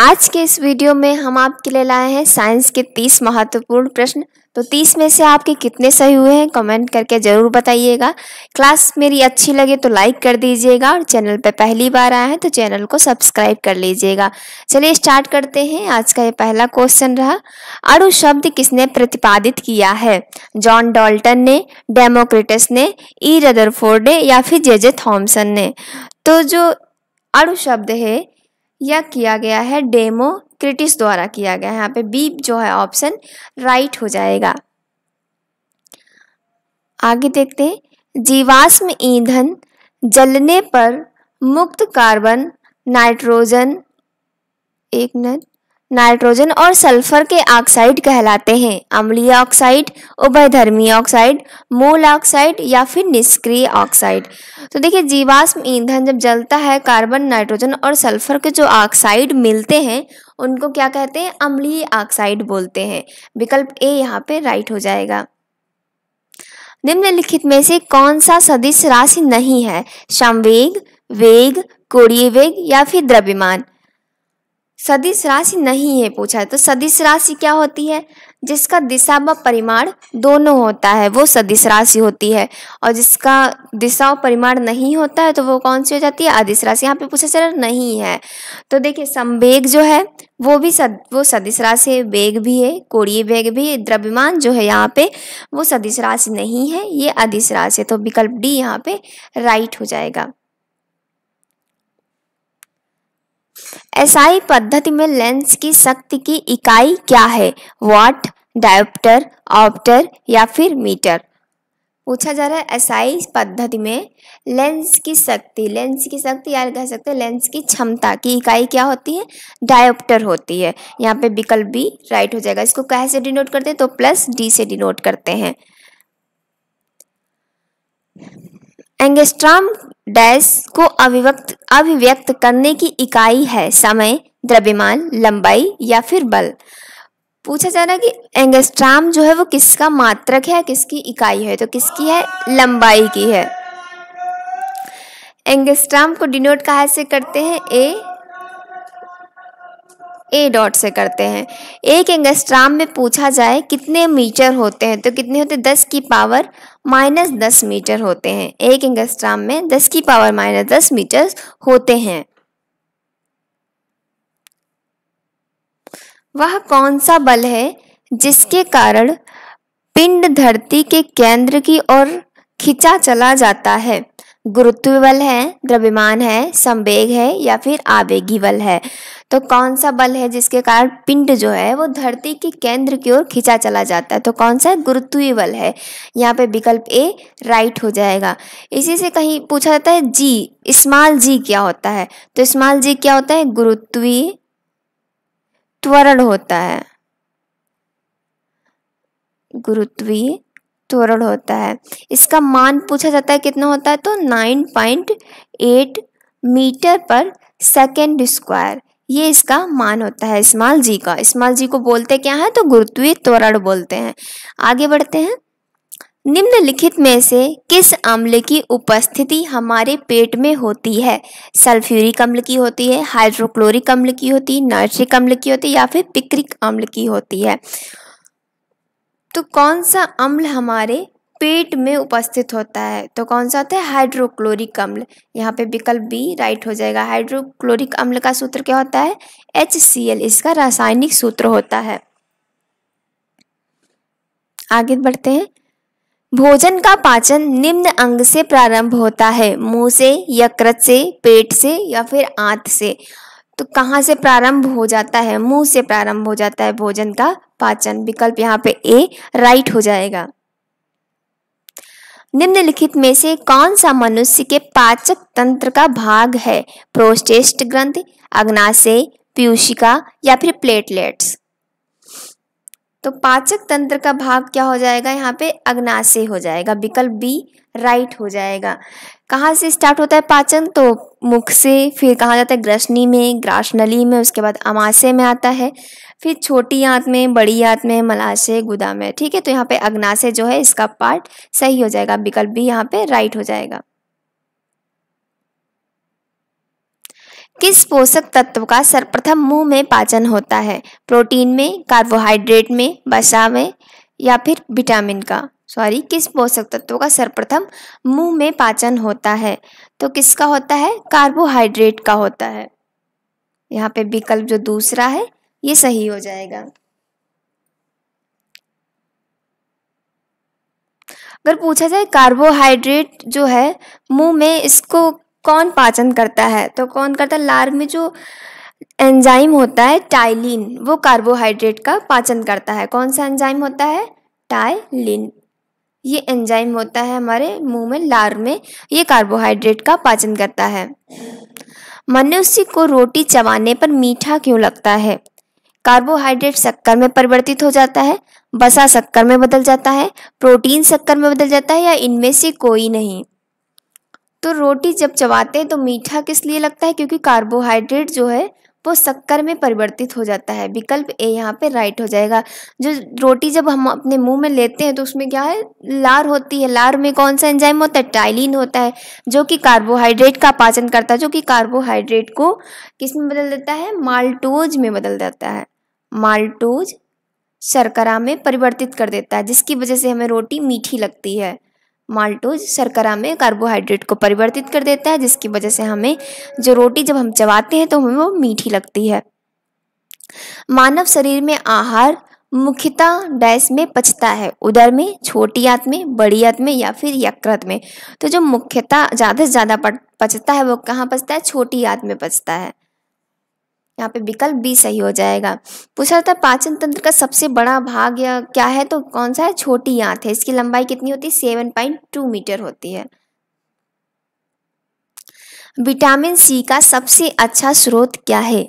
आज के इस वीडियो में हम आपके लिए लाए हैं साइंस के 30 महत्वपूर्ण प्रश्न तो 30 में से आपके कितने सही हुए हैं कमेंट करके ज़रूर बताइएगा क्लास मेरी अच्छी लगे तो लाइक कर दीजिएगा और चैनल पर पहली बार आए हैं तो चैनल को सब्सक्राइब कर लीजिएगा चलिए स्टार्ट करते हैं आज का ये पहला क्वेश्चन रहा अणु शब्द किसने प्रतिपादित किया है जॉन डॉल्टन ने डेमोक्रेटस ने ई रदरफोर्ड ने या फिर जे जे थॉम्सन ने तो जो अणु शब्द है यह किया गया है डेमो क्रिटिस द्वारा किया गया है यहाँ पे बी जो है ऑप्शन राइट हो जाएगा आगे देखते हैं जीवाश्म ईंधन जलने पर मुक्त कार्बन नाइट्रोजन एक मिनट नाइट्रोजन और सल्फर के ऑक्साइड कहलाते हैं अम्लीय ऑक्साइड उभयधर्मी ऑक्साइड मूल ऑक्साइड या फिर निष्क्रिय ऑक्साइड तो देखिए जीवाश्म ईंधन जब जलता है कार्बन नाइट्रोजन और सल्फर के जो ऑक्साइड मिलते हैं उनको क्या कहते हैं अम्लीय ऑक्साइड बोलते हैं विकल्प ए यहाँ पे राइट हो जाएगा निम्नलिखित में से कौन सा सदिश राशि नहीं है संवेग वेग कोणीय वेग या फिर द्रव्यमान सदिश राशि नहीं है पूछा है तो सदिश राशि क्या होती है जिसका दिशा व परिमाण दोनों होता है वो सदिश राशि होती है और जिसका दिशा और परिमाण नहीं होता है तो वो कौन सी हो जाती है अदिश राशि यहाँ पे पूछा चल नहीं है तो देखिए संवेग जो है वो भी सद वो सदिश राशि है वेग भी है कोड़ीय वेग भी है द्रव्यमान जो है यहाँ पे वो सदिश राशि नहीं है ये अधिस राशि है तो विकल्प डी यहाँ पे राइट हो जाएगा एसआई पद्धति में लेंस की शक्ति की इकाई क्या है वाट डायोप्टर ऑप्टर या फिर मीटर पूछा जा रहा है एसआई पद्धति में लेंस की शक्ति लेंस की शक्ति यार कह सकते हैं लेंस की क्षमता की इकाई क्या होती है डायोप्टर होती है यहाँ पे विकल्प भी राइट हो जाएगा इसको कह से डिनोट करते हैं तो प्लस डी से डिनोट करते हैं एंगेस्ट्राम डैश को अभिव्यक्त अभिव्यक्त करने की इकाई है समय द्रव्यमान लंबाई या फिर बल पूछा जा रहा है कि एंगेस्ट्राम जो है वो किसका मात्रक है किसकी इकाई है तो किसकी है लंबाई की है एंगेस्ट्राम को डिनोट कहा से करते हैं ए ए डॉट से करते हैं एक एंगस्ट्राम में पूछा जाए कितने मीटर होते हैं तो कितने होते हैं दस की पावर माइनस दस मीटर होते हैं एक एंगस्ट्राम में दस की पावर माइनस दस मीटर होते हैं वह कौन सा बल है जिसके कारण पिंड धरती के केंद्र की ओर खिंचा चला जाता है गुरुत्व बल है द्रव्यमान है संवेग है या फिर आवेगी बल है तो कौन सा बल है जिसके कारण पिंड जो है वो धरती के केंद्र की ओर खींचा चला जाता है तो कौन सा गुरुत्वीय बल है यहाँ पे विकल्प ए राइट हो जाएगा इसी से कहीं पूछा जाता है जी स्मॉल जी क्या होता है तो स्मॉल जी क्या होता है गुरुत्वीय त्वरण होता है गुरुत्वीय त्वरण होता है इसका मान पूछा जाता है कितना होता है तो 9.8 मीटर पर सेकेंड स्क्वायर ये इसका मान होता है स्मॉल जी का स्मॉल जी को बोलते क्या है तो गुरुत्वीय त्वरण बोलते हैं आगे बढ़ते हैं निम्नलिखित में से किस अम्ल की उपस्थिति हमारे पेट में होती है सल्फ्यूरिक अम्ल की होती है हाइड्रोक्लोरिक अम्ल की होती है नाइट्रिक अम्ल की होती है या फिर पिक्रिक अम्ल की होती है तो कौन सा अम्ल हमारे पेट में उपस्थित होता है तो कौन सा होता है हाइड्रोक्लोरिक अम्ल यहाँ पे विकल्प बी राइट हो जाएगा हाइड्रोक्लोरिक अम्ल का सूत्र क्या होता है एच सी एल इसका रासायनिक सूत्र होता है आगे बढ़ते हैं भोजन का पाचन निम्न अंग से प्रारंभ होता है मुंह से यकृत से पेट से या फिर आंत से तो कहाँ से प्रारंभ हो जाता है मुंह से प्रारंभ हो जाता है भोजन का पाचन विकल्प यहाँ पे ए राइट हो जाएगा निम्नलिखित में से कौन सा मनुष्य के पाचक तंत्र का भाग है प्रोस्टेस्ट ग्रंथ अग्नाशय पीयूषिका या फिर प्लेटलेट्स तो पाचक तंत्र का भाग क्या हो जाएगा यहाँ पे अग्नाशय हो जाएगा विकल्प बी राइट हो जाएगा कहाँ से स्टार्ट होता है पाचन तो मुख से फिर कहा जाता है ग्रसनी में ग्रासनली में उसके बाद अमाशय में आता है फिर छोटी आंत में बड़ी आंत में मलाशय गुदा में ठीक है तो यहाँ पे अग्नाशय जो है इसका पार्ट सही हो जाएगा विकल्प भी यहाँ पे राइट हो जाएगा किस पोषक तत्व का सर्वप्रथम मुंह में पाचन होता है प्रोटीन में कार्बोहाइड्रेट में वसा में या फिर विटामिन का सॉरी किस पोषक तत्व का सर्वप्रथम मुंह में पाचन होता है तो किसका होता है कार्बोहाइड्रेट का होता है यहाँ पे विकल्प जो दूसरा है ये सही हो जाएगा अगर पूछा जाए कार्बोहाइड्रेट जो है मुंह में इसको कौन पाचन करता है तो कौन करता है लार में जो एंजाइम होता है टाइलिन वो कार्बोहाइड्रेट का पाचन करता है कौन सा एंजाइम होता है टाइलिन ये एंजाइम होता है हमारे मुंह में लार में ये कार्बोहाइड्रेट का पाचन करता है मनुष्य को रोटी चबाने पर मीठा क्यों लगता है कार्बोहाइड्रेट शक्कर में परिवर्तित हो जाता है बसा शक्कर में बदल जाता है प्रोटीन शक्कर में बदल जाता है या इनमें से कोई नहीं तो रोटी जब चबाते हैं तो मीठा किस लिए लगता है क्योंकि कार्बोहाइड्रेट जो है वो शक्कर में परिवर्तित हो जाता है विकल्प ए यहाँ पे राइट हो जाएगा जो रोटी जब हम अपने मुंह में लेते हैं तो उसमें क्या है लार होती है लार में कौन सा एंजाइम होता है टाइलिन होता है जो कि कार्बोहाइड्रेट का पाचन करता है जो कि कार्बोहाइड्रेट को किस में बदल देता है माल्टोज में बदल देता है माल्टोज शर्करा में परिवर्तित कर देता है जिसकी वजह से हमें रोटी मीठी लगती है माल्टोज शर्करा में कार्बोहाइड्रेट को परिवर्तित कर देता है जिसकी वजह से हमें जो रोटी जब हम चबाते हैं तो हमें वो मीठी लगती है मानव शरीर में आहार मुख्यतः डैश में पचता है उधर में छोटी आंत में बड़ी आंत में या फिर यकृत में तो जो मुख्यतः ज़्यादा से ज़्यादा पचता है वो कहाँ पचता है छोटी आंत में पचता है यहाँ पे विकल्प बी सही हो जाएगा पूछा था पाचन तंत्र का सबसे बड़ा भाग या क्या है तो कौन सा है छोटी आंत है इसकी लंबाई कितनी होती है सेवन पॉइंट टू मीटर होती है विटामिन सी का सबसे अच्छा स्रोत क्या है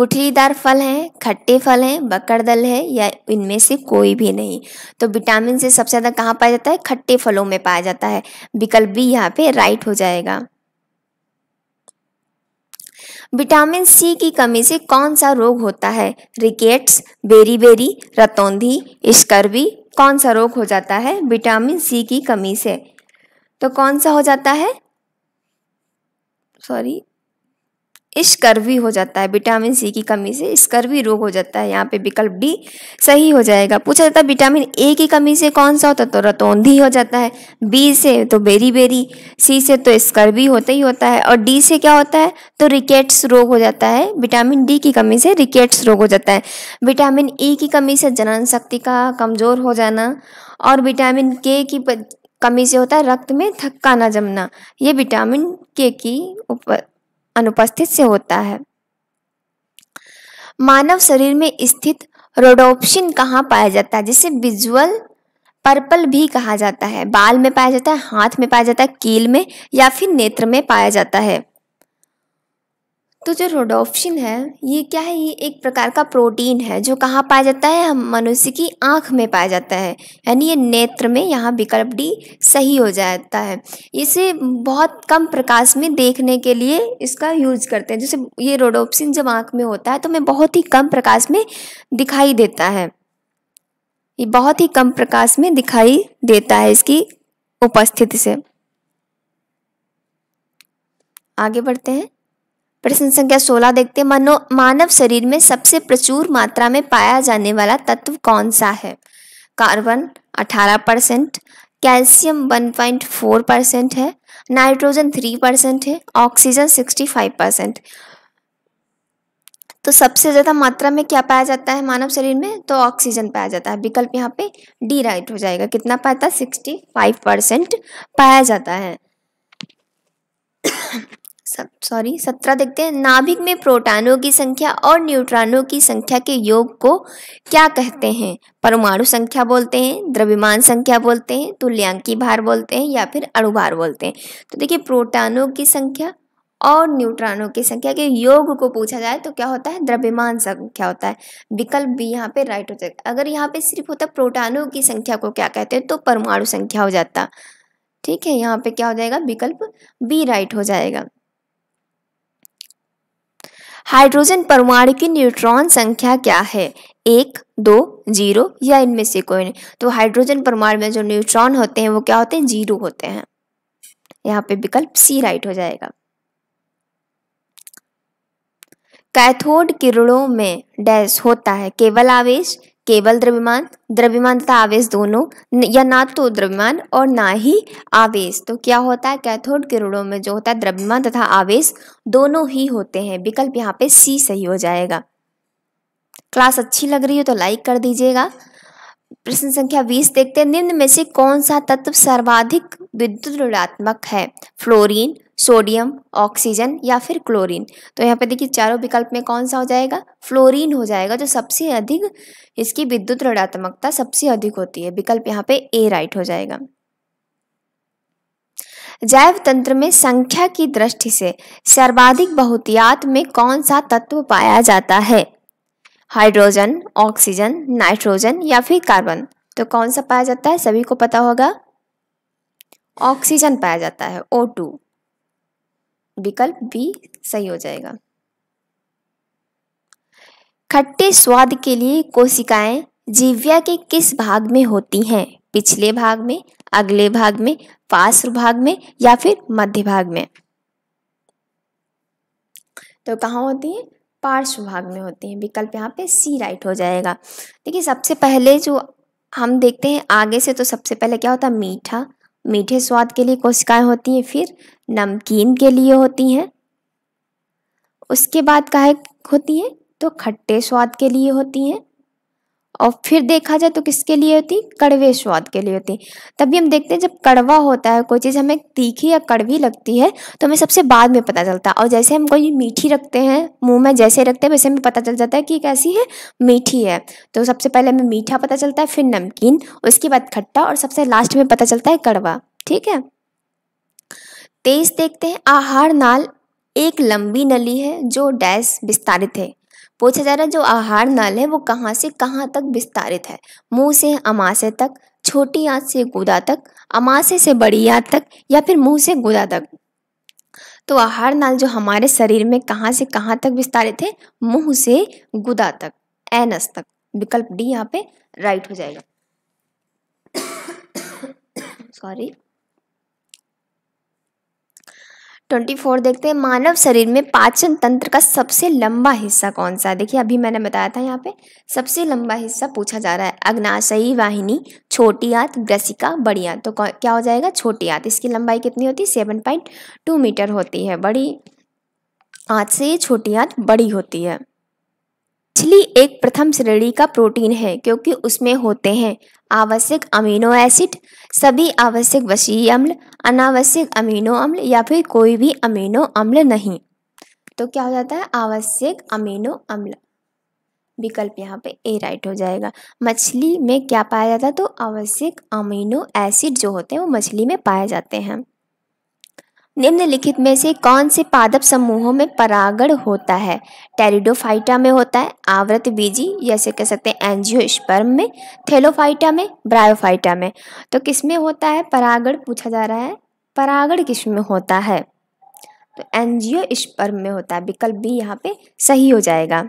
गुठलीदार फल हैं खट्टे फल हैं बकरदल है या इनमें से कोई भी नहीं तो विटामिन सी सबसे ज़्यादा कहाँ पाया जाता है खट्टे फलों में पाया जाता है विकल्प बी यहाँ पे राइट हो जाएगा विटामिन सी की कमी से कौन सा रोग होता है रिकेट्स बेरी बेरी रतौंधी स्कर्वी कौन सा रोग हो जाता है विटामिन सी की कमी से तो कौन सा हो जाता है सॉरी स्कर्वी हो जाता है विटामिन सी की कमी से स्कर्वी रोग हो जाता है यहाँ पे विकल्प डी सही हो जाएगा पूछा जाता है विटामिन ए की कमी से कौन सा होता है तो रतौंधी हो जाता है बी से तो बेरी बेरी सी से तो स्कर्वी होता ही होता है और डी से क्या होता है तो रिकेट्स रोग हो जाता है विटामिन डी की कमी से रिकेट्स रोग हो जाता है विटामिन ई e की कमी से जनन शक्ति का कमज़ोर हो जाना और विटामिन के की कमी से होता है रक्त में थक्का ना जमना ये विटामिन के की उप अनुपस्थित से होता है मानव शरीर में स्थित रोडोप्शिन कहाँ पाया जाता है जिसे विजुअल पर्पल भी कहा जाता है बाल में पाया जाता है हाथ में पाया जाता है कील में या फिर नेत्र में पाया जाता है तो जो रोडोप्सिन है ये क्या है ये एक प्रकार का प्रोटीन है जो कहाँ पाया जाता है हम मनुष्य की आँख में पाया जाता है यानी ये नेत्र में यहाँ विकल्प डी सही हो जाता है इसे बहुत कम प्रकाश में देखने के लिए इसका यूज करते हैं जैसे ये रोडोप्सिन जब आँख में होता है तो हमें बहुत ही कम प्रकाश में दिखाई देता है ये बहुत ही कम प्रकाश में दिखाई देता है इसकी उपस्थिति से आगे बढ़ते हैं प्रश्न संख्या सोलह देखते हैं मनो मानव शरीर में सबसे प्रचुर मात्रा में पाया जाने वाला तत्व कौन सा है कार्बन 18 परसेंट कैल्शियम 1.4 परसेंट है नाइट्रोजन 3 परसेंट है ऑक्सीजन 65 परसेंट तो सबसे ज़्यादा मात्रा में क्या पाया जाता है मानव शरीर में तो ऑक्सीजन पाया जाता है विकल्प यहाँ पे डी राइट हो जाएगा कितना पाया था सिक्सटी फाइव परसेंट पाया जाता है सॉरी सत्रह देखते हैं नाभिक में प्रोटॉनों की संख्या और न्यूट्रॉनों की संख्या के योग को क्या कहते हैं परमाणु संख्या बोलते हैं द्रव्यमान संख्या बोलते हैं तुल्यांकी भार बोलते हैं या फिर अणुभार बोलते हैं तो देखिए प्रोटॉनों की संख्या और न्यूट्रॉनों की संख्या के योग को पूछा जाए तो क्या होता है द्रव्यमान संख्या होता है विकल्प भी यहाँ पे राइट हो जाएगा अगर यहाँ पे सिर्फ होता प्रोटानों की संख्या को क्या कहते हैं तो परमाणु संख्या हो जाता ठीक है यहाँ पे क्या हो जाएगा विकल्प बी राइट हो जाएगा हाइड्रोजन परमाणु की न्यूट्रॉन संख्या क्या है एक दो जीरो या इनमें से कोई नहीं तो हाइड्रोजन परमाणु में जो न्यूट्रॉन होते हैं वो क्या होते हैं जीरो होते हैं यहाँ पे विकल्प सी राइट हो जाएगा कैथोड किरणों में डैश होता है केवल आवेश केवल द्रव्यमान द्रव्यमान तथा आवेश दोनों या ना तो द्रव्यमान और ना ही आवेश तो क्या होता है कैथोड किरणों में जो होता है द्रव्यमान तथा आवेश दोनों ही होते हैं विकल्प यहाँ पे सी सही हो जाएगा क्लास अच्छी लग रही हो तो लाइक कर दीजिएगा प्रश्न संख्या बीस देखते हैं निम्न में से कौन सा तत्व सर्वाधिक विद्युत ऋणात्मक है फ्लोरीन सोडियम ऑक्सीजन या फिर क्लोरीन तो यहाँ पे देखिए चारों विकल्प में कौन सा हो जाएगा फ्लोरीन हो जाएगा जो सबसे अधिक इसकी विद्युत ऋणात्मकता सबसे अधिक होती है विकल्प यहाँ पे ए राइट हो जाएगा जैव तंत्र में संख्या की दृष्टि से सर्वाधिक बहुतियात में कौन सा तत्व पाया जाता है हाइड्रोजन ऑक्सीजन नाइट्रोजन या फिर कार्बन तो कौन सा पाया जाता है सभी को पता होगा ऑक्सीजन पाया जाता है ओ टू विकल्प बी सही हो जाएगा खट्टे स्वाद के लिए कोशिकाएं जीव्या के किस भाग में होती हैं पिछले भाग में अगले भाग में पार्श्व भाग में या फिर मध्य भाग में तो कहाँ होती हैं पार्श्व भाग में होती हैं विकल्प यहाँ पे सी राइट हो जाएगा देखिए सबसे पहले जो हम देखते हैं आगे से तो सबसे पहले क्या होता है मीठा मीठे स्वाद के लिए कोशिकाएं होती हैं फिर नमकीन के लिए होती हैं उसके बाद काहे होती हैं तो खट्टे स्वाद के लिए होती हैं और फिर देखा जाए तो किसके लिए होती कड़वे स्वाद के लिए होती तभी हम देखते हैं जब कड़वा होता है कोई चीज़ हमें तीखी या कड़वी लगती है तो हमें सबसे बाद में पता चलता है और जैसे हम कोई मीठी रखते हैं मुंह में जैसे रखते हैं वैसे हमें पता चल जाता है कि कैसी है मीठी है तो सबसे पहले हमें मीठा पता चलता है फिर नमकीन उसके बाद खट्टा और सबसे लास्ट में पता चलता है कड़वा ठीक है तेईस देखते हैं आहार नाल एक लंबी नली है जो डैश विस्तारित है पूछा जा रहा है जो आहार नल है वो कहाँ से कहाँ तक विस्तारित है मुंह से अमाशय तक छोटी आंत से गुदा तक अमाशय से बड़ी आंत तक या फिर मुंह से गुदा तक तो आहार नाल जो हमारे शरीर में कहाँ से कहाँ तक विस्तारित है मुंह से गुदा तक एनस तक विकल्प डी यहाँ पे राइट हो जाएगा सॉरी ट्वेंटी फोर देखते हैं मानव शरीर में पाचन तंत्र का सबसे लंबा हिस्सा कौन सा है देखिए अभी मैंने बताया था यहाँ पे सबसे लंबा हिस्सा पूछा जा रहा है अग्नाशयी वाहिनी छोटी आंत ग्रसिका बड़ी आंत तो क्या हो जाएगा छोटी आंत इसकी लंबाई कितनी होती है सेवन पॉइंट टू मीटर होती है बड़ी आंत से ये छोटी आंत बड़ी होती है मछली एक प्रथम श्रेणी का प्रोटीन है क्योंकि उसमें होते हैं आवश्यक अमीनो एसिड सभी आवश्यक वसी अम्ल अनावश्यक अमीनो अम्ल या फिर कोई भी अमीनो अम्ल नहीं तो क्या हो जाता है आवश्यक अमीनो अम्ल विकल्प यहाँ पे ए राइट हो जाएगा मछली में क्या पाया जाता है तो आवश्यक अमीनो एसिड जो होते हैं वो मछली में पाए जाते हैं निम्नलिखित में से कौन से पादप समूहों में परागण होता है टेरिडोफाइटा में होता है आवृत बीजी जैसे कह सकते हैं एनजियो में थेलोफाइटा में ब्रायोफाइटा में तो किस में होता है परागण पूछा जा रहा है परागण किस में होता है तो एनजियो में होता है विकल्प भी यहाँ पे सही हो जाएगा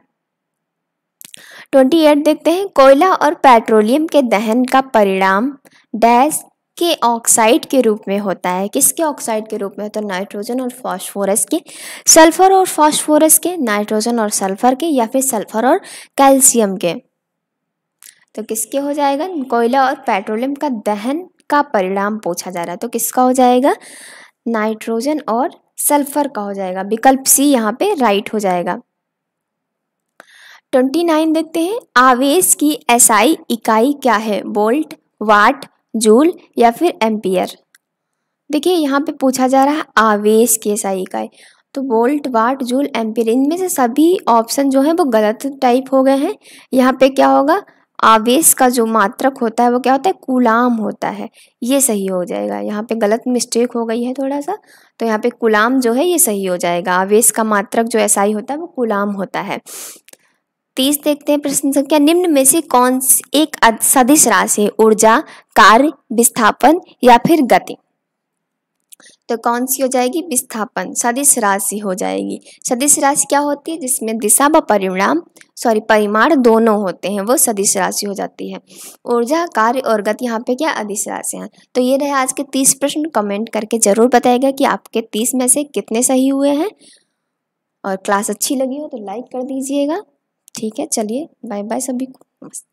ट्वेंटी एट देखते हैं कोयला और पेट्रोलियम के दहन का परिणाम डैश के ऑक्साइड के रूप में होता है किसके ऑक्साइड के रूप में होता है नाइट्रोजन और फास्फोरस के सल्फर और फास्फोरस के नाइट्रोजन और सल्फर के या फिर सल्फर और कैल्शियम के तो किसके हो जाएगा कोयला और पेट्रोलियम का दहन का परिणाम पूछा जा रहा है तो किसका हो जाएगा नाइट्रोजन और सल्फर का हो जाएगा विकल्प सी यहाँ पे राइट हो जाएगा ट्वेंटी नाइन देखते हैं आवेश की एसआई SI इकाई क्या है वोल्ट वाट जूल या फिर एम्पियर देखिए यहाँ पे पूछा जा रहा है आवेश के सही का तो वोल्ट वाट जूल एम्पियर इनमें से सभी ऑप्शन जो हैं वो गलत टाइप हो गए हैं यहाँ पे क्या होगा आवेश का जो मात्रक होता है वो क्या होता है कुलाम होता है ये सही हो जाएगा यहाँ पे गलत मिस्टेक हो गई है थोड़ा सा तो यहाँ पे कुलाम जो है ये सही हो जाएगा आवेश का मात्रक जो ऐसा ही होता है वो कुलाम होता है तीस देखते हैं प्रश्न संख्या निम्न में से कौन एक सदिश राशि है ऊर्जा कार्य विस्थापन या फिर गति तो कौन सी हो जाएगी विस्थापन सदिश राशि हो जाएगी सदिश राशि क्या होती है जिसमें दिशा व परिणाम सॉरी परिमाण दोनों होते हैं वो सदिश राशि हो जाती है ऊर्जा कार्य और गति यहाँ पे क्या अधिश राशि है तो ये रहे आज के तीस प्रश्न कमेंट करके ज़रूर बताएगा कि आपके तीस में से कितने सही हुए हैं और क्लास अच्छी लगी हो तो लाइक कर दीजिएगा ठीक है चलिए बाय बाय सभी को नमस्ते